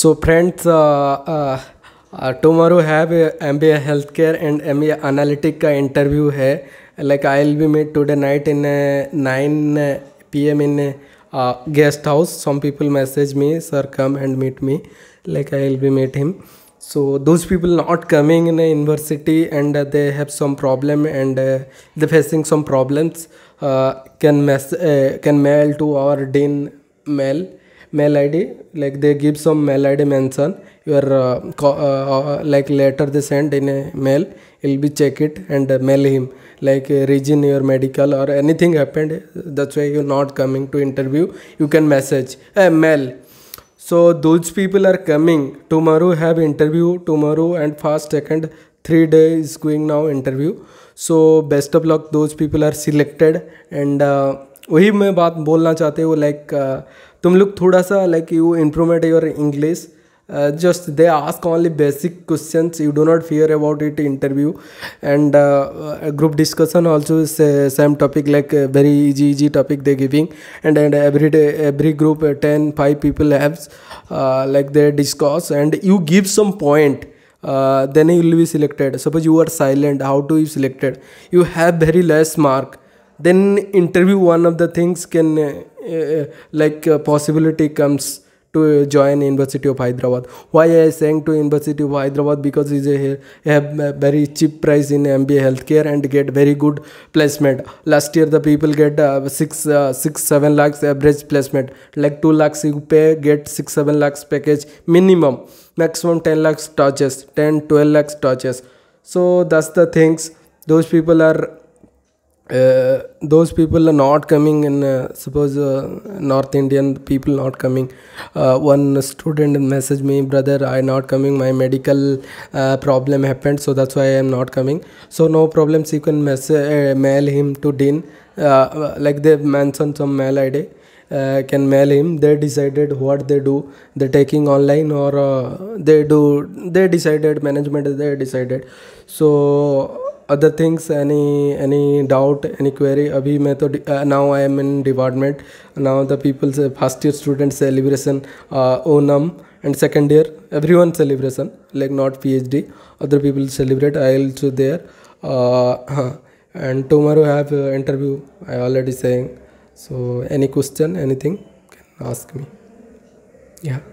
So friends tomorrow have M B A health care and M B A analytic का interview है like I will be made today night in nine P M in guest house some people message me sir come and meet me like I will be met him so those people not coming in university and they have some problem and they facing some problems can mess can mail to our dean mail mail id like they give some mail id mention your uh, like later they send in a mail he'll be check it and mail him like region your medical or anything happened that's why you're not coming to interview you can message hey, mail so those people are coming tomorrow have interview tomorrow and first second three day is going now interview so best of luck those people are selected and वही मैं बात बोलना चाहते हो like तुम लोग थोड़ा सा like you improvement your English just they ask only basic question you do not fear about it interview and group discussion also same topic like very easy easy topic they giving and and every day every group ten five people haves like they discuss and you give some point then you will be selected suppose you are silent how to you selected you have very less mark then interview one of the things can Uh, uh, like uh, possibility comes to join University of Hyderabad. Why I saying to University of Hyderabad because it's a, a, very cheap price in MBA healthcare and get very good placement. Last year the people get uh, six, uh, six seven lakhs average placement. Like two lakhs you pay get six seven lakhs package minimum. Maximum ten lakhs touches, 10 12 lakhs touches. So that's the things. Those people are uh, those people are not coming in uh, suppose uh, north indian people not coming uh, one student message me brother i not coming my medical uh, problem happened so that's why i am not coming so no problems you can message, uh, mail him to dean like they mentioned some mail id can mail him they decided what they do they taking online or they do they decided management they decided so other things any any doubt any query abhi main to now i am in department now the people say first year student celebration uh, onam and second year everyone celebration like not phd other people celebrate i also there uh, and tomorrow i have uh, interview i already saying so any question anything can ask me yeah